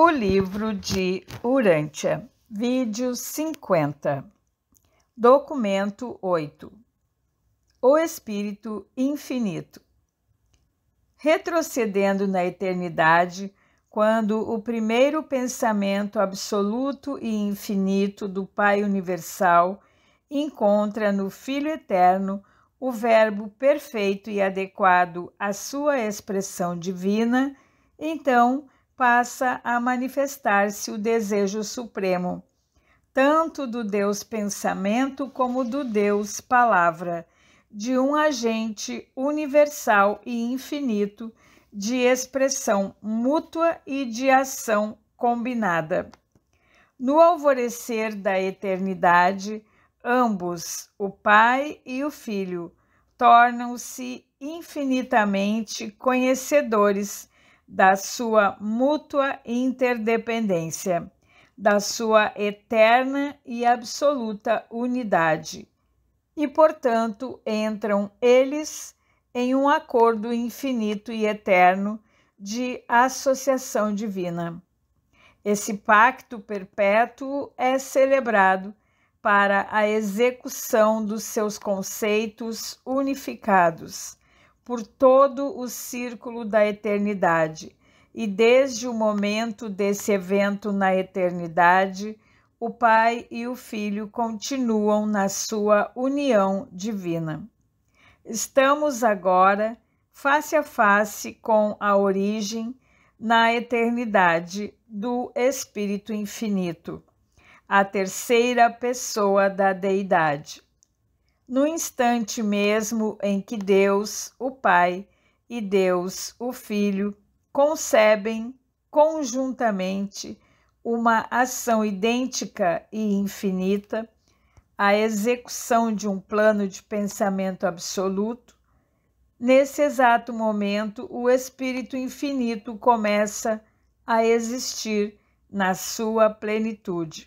O livro de Urântia, vídeo 50, documento 8. O Espírito Infinito. Retrocedendo na eternidade, quando o primeiro pensamento absoluto e infinito do Pai Universal encontra no Filho Eterno o Verbo perfeito e adequado à sua expressão divina, então passa a manifestar-se o desejo supremo, tanto do Deus pensamento como do Deus palavra, de um agente universal e infinito de expressão mútua e de ação combinada. No alvorecer da eternidade, ambos, o Pai e o Filho, tornam-se infinitamente conhecedores da sua mútua interdependência, da sua eterna e absoluta unidade. E, portanto, entram eles em um acordo infinito e eterno de associação divina. Esse pacto perpétuo é celebrado para a execução dos seus conceitos unificados, por todo o círculo da eternidade. E desde o momento desse evento na eternidade, o Pai e o Filho continuam na sua união divina. Estamos agora face a face com a origem na eternidade do Espírito Infinito, a terceira pessoa da Deidade no instante mesmo em que Deus, o Pai, e Deus, o Filho, concebem conjuntamente uma ação idêntica e infinita, a execução de um plano de pensamento absoluto, nesse exato momento o Espírito Infinito começa a existir na sua plenitude.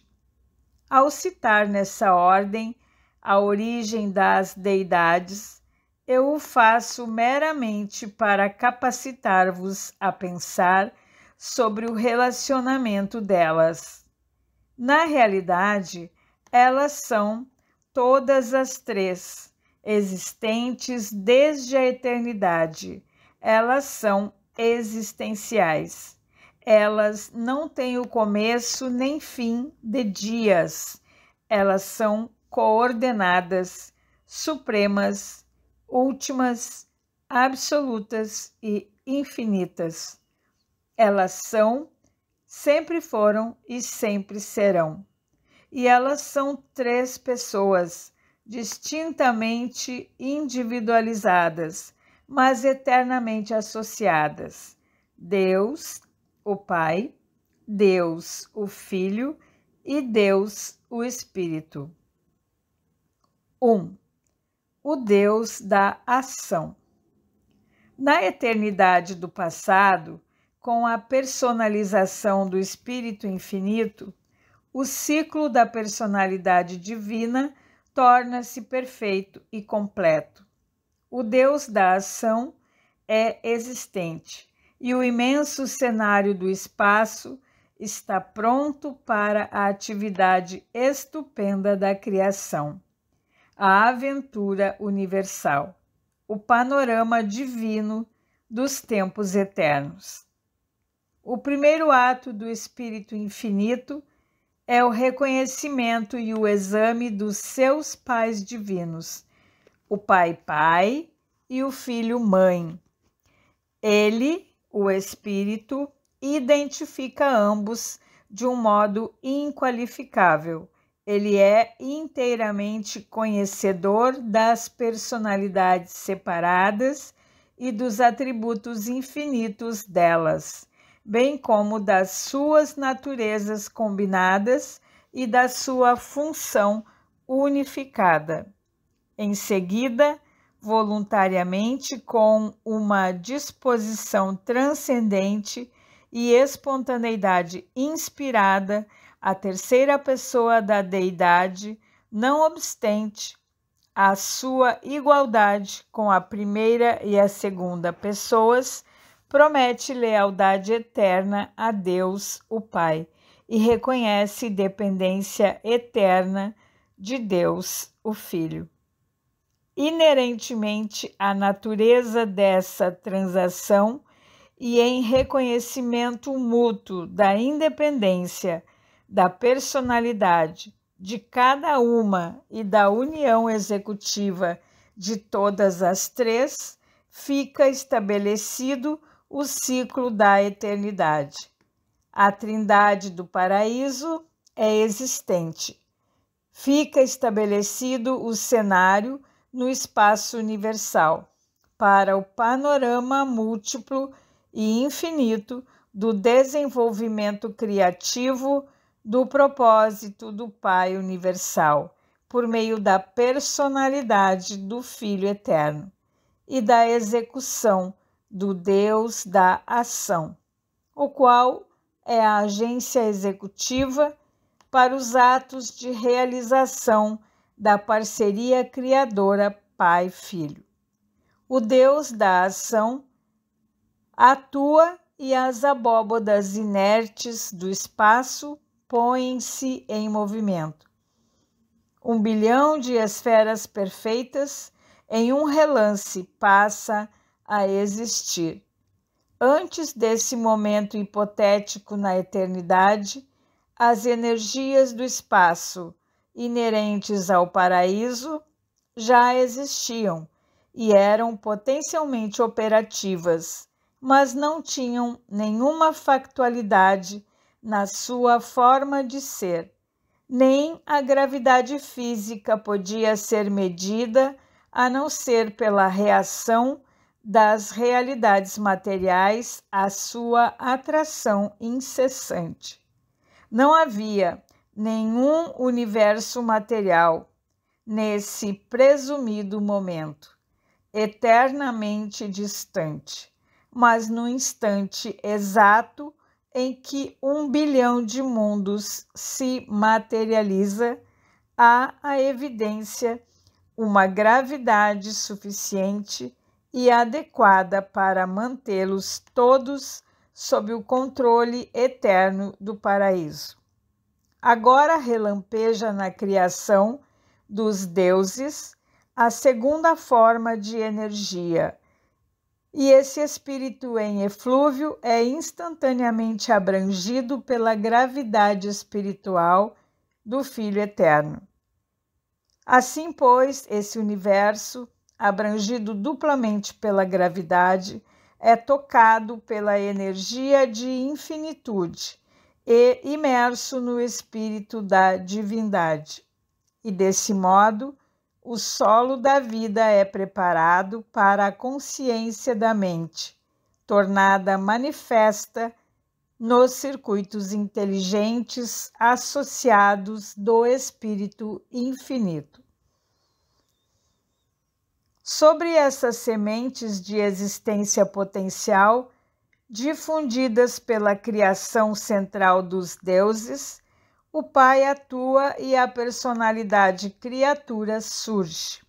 Ao citar nessa ordem a origem das deidades, eu o faço meramente para capacitar-vos a pensar sobre o relacionamento delas. Na realidade, elas são todas as três, existentes desde a eternidade. Elas são existenciais. Elas não têm o começo nem fim de dias. Elas são coordenadas, supremas, últimas, absolutas e infinitas. Elas são, sempre foram e sempre serão. E elas são três pessoas, distintamente individualizadas, mas eternamente associadas: Deus, o Pai, Deus, o Filho e Deus, o Espírito. 1. O Deus da ação. Na eternidade do passado, com a personalização do Espírito Infinito, o ciclo da personalidade divina torna-se perfeito e completo. O Deus da ação é existente e o imenso cenário do espaço está pronto para a atividade estupenda da criação a aventura universal, o panorama divino dos tempos eternos. O primeiro ato do Espírito Infinito é o reconhecimento e o exame dos seus pais divinos, o Pai Pai e o Filho Mãe. Ele, o Espírito, identifica ambos de um modo inqualificável, ele é inteiramente conhecedor das personalidades separadas e dos atributos infinitos delas, bem como das suas naturezas combinadas e da sua função unificada. Em seguida, voluntariamente, com uma disposição transcendente e espontaneidade inspirada, a terceira pessoa da deidade, não obstante a sua igualdade com a primeira e a segunda pessoas, promete lealdade eterna a Deus, o Pai, e reconhece dependência eterna de Deus, o Filho. Inerentemente à natureza dessa transação e em reconhecimento mútuo da independência da personalidade de cada uma e da união executiva de todas as três, fica estabelecido o ciclo da eternidade. A Trindade do Paraíso é existente. Fica estabelecido o cenário no espaço universal para o panorama múltiplo e infinito do desenvolvimento criativo do propósito do Pai Universal, por meio da personalidade do Filho Eterno e da execução do Deus da ação, o qual é a agência executiva para os atos de realização da parceria criadora Pai-Filho. O Deus da ação atua e as abóbodas inertes do espaço põem-se em movimento. Um bilhão de esferas perfeitas em um relance passa a existir. Antes desse momento hipotético na eternidade, as energias do espaço inerentes ao paraíso já existiam e eram potencialmente operativas, mas não tinham nenhuma factualidade na sua forma de ser. Nem a gravidade física podia ser medida a não ser pela reação das realidades materiais à sua atração incessante. Não havia nenhum universo material nesse presumido momento, eternamente distante, mas no instante exato em que um bilhão de mundos se materializa, há a evidência, uma gravidade suficiente e adequada para mantê-los todos sob o controle eterno do paraíso. Agora relampeja na criação dos deuses a segunda forma de energia, e esse espírito em eflúvio é instantaneamente abrangido pela gravidade espiritual do Filho Eterno. Assim, pois, esse universo, abrangido duplamente pela gravidade, é tocado pela energia de infinitude e imerso no espírito da divindade. E desse modo, o solo da vida é preparado para a consciência da mente, tornada manifesta nos circuitos inteligentes associados do Espírito Infinito. Sobre essas sementes de existência potencial, difundidas pela criação central dos deuses, o Pai atua e a personalidade criatura surge.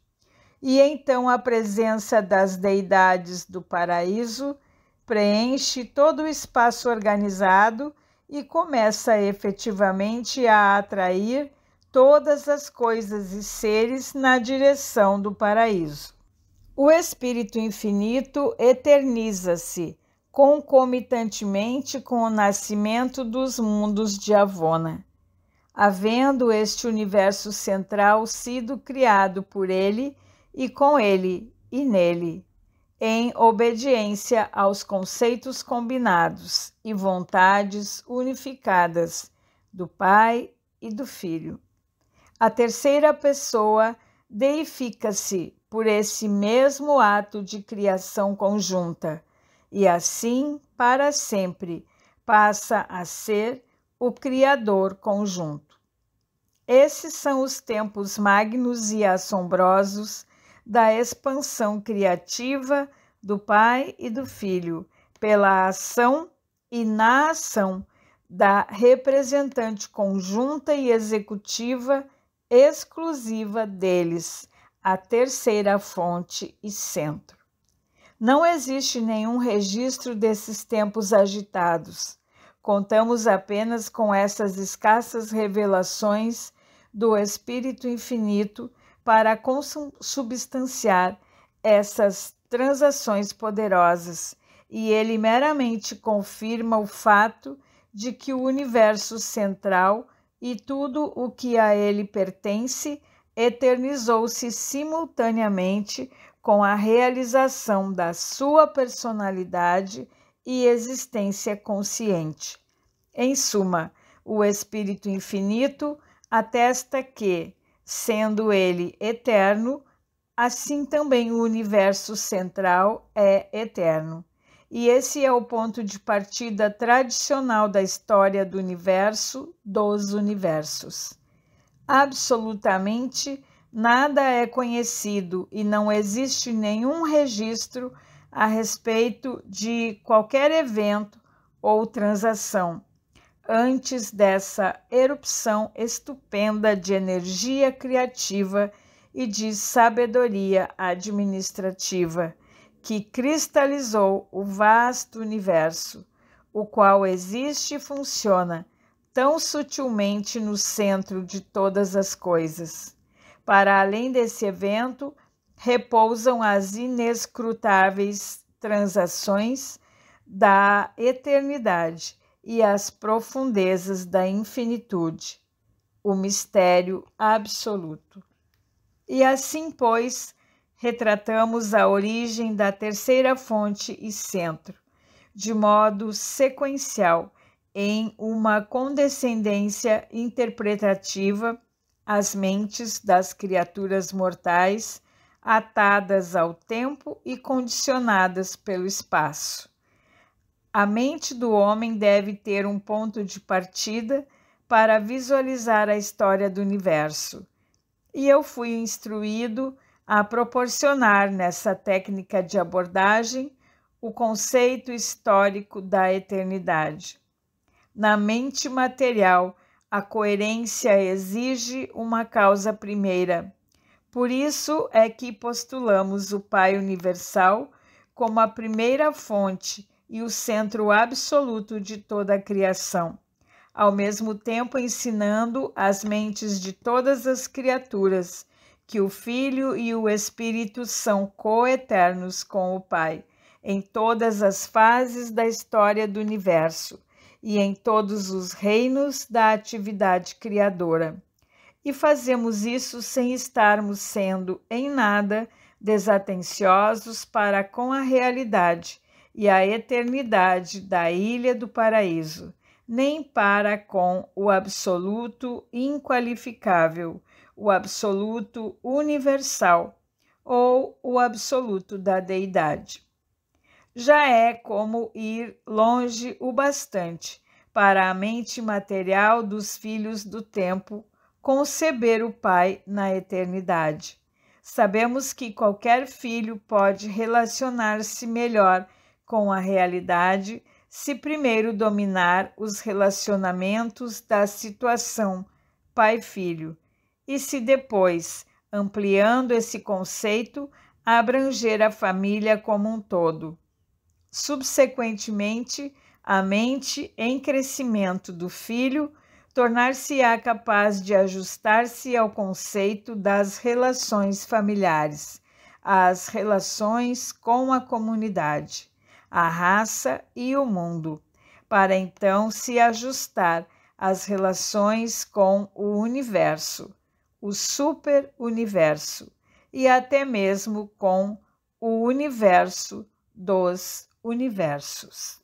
E então a presença das deidades do paraíso preenche todo o espaço organizado e começa efetivamente a atrair todas as coisas e seres na direção do paraíso. O Espírito Infinito eterniza-se concomitantemente com o nascimento dos mundos de Avona havendo este universo central sido criado por ele e com ele e nele, em obediência aos conceitos combinados e vontades unificadas do Pai e do Filho. A terceira pessoa deifica-se por esse mesmo ato de criação conjunta e assim para sempre passa a ser o Criador conjunto. Esses são os tempos magnos e assombrosos da expansão criativa do Pai e do Filho, pela ação e na ação da representante conjunta e executiva exclusiva deles, a terceira fonte e centro. Não existe nenhum registro desses tempos agitados Contamos apenas com essas escassas revelações do Espírito Infinito para consubstanciar essas transações poderosas, e ele meramente confirma o fato de que o universo central e tudo o que a ele pertence eternizou-se simultaneamente com a realização da sua personalidade e existência consciente. Em suma, o Espírito Infinito atesta que, sendo ele eterno, assim também o universo central é eterno. E esse é o ponto de partida tradicional da história do universo, dos universos. Absolutamente nada é conhecido e não existe nenhum registro a respeito de qualquer evento ou transação antes dessa erupção estupenda de energia criativa e de sabedoria administrativa que cristalizou o vasto universo, o qual existe e funciona tão sutilmente no centro de todas as coisas. Para além desse evento, repousam as inescrutáveis transações da eternidade e as profundezas da infinitude, o mistério absoluto. E assim, pois, retratamos a origem da terceira fonte e centro, de modo sequencial, em uma condescendência interpretativa às mentes das criaturas mortais atadas ao tempo e condicionadas pelo espaço. A mente do homem deve ter um ponto de partida para visualizar a história do universo. E eu fui instruído a proporcionar nessa técnica de abordagem o conceito histórico da eternidade. Na mente material, a coerência exige uma causa primeira por isso é que postulamos o Pai Universal como a primeira fonte e o centro absoluto de toda a criação, ao mesmo tempo ensinando às mentes de todas as criaturas que o Filho e o Espírito são coeternos com o Pai em todas as fases da história do universo e em todos os reinos da atividade criadora e fazemos isso sem estarmos sendo em nada desatenciosos para com a realidade e a eternidade da ilha do paraíso, nem para com o absoluto inqualificável, o absoluto universal ou o absoluto da deidade. Já é como ir longe o bastante para a mente material dos filhos do tempo conceber o Pai na eternidade. Sabemos que qualquer filho pode relacionar-se melhor com a realidade se primeiro dominar os relacionamentos da situação pai-filho e se depois, ampliando esse conceito, abranger a família como um todo. Subsequentemente, a mente em crescimento do filho tornar-se-á capaz de ajustar-se ao conceito das relações familiares, às relações com a comunidade, a raça e o mundo, para então se ajustar às relações com o universo, o superuniverso e até mesmo com o universo dos universos.